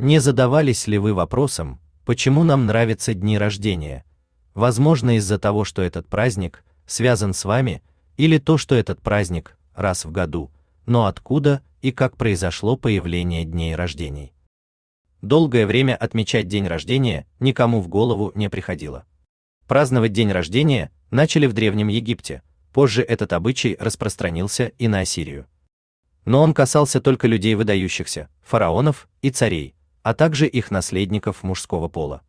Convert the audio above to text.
Не задавались ли вы вопросом, почему нам нравятся дни рождения? Возможно, из-за того, что этот праздник связан с вами, или то, что этот праздник раз в году, но откуда и как произошло появление дней рождений? Долгое время отмечать день рождения никому в голову не приходило. Праздновать день рождения начали в древнем Египте, позже этот обычай распространился и на Ассирию. Но он касался только людей выдающихся, фараонов и царей а также их наследников мужского пола.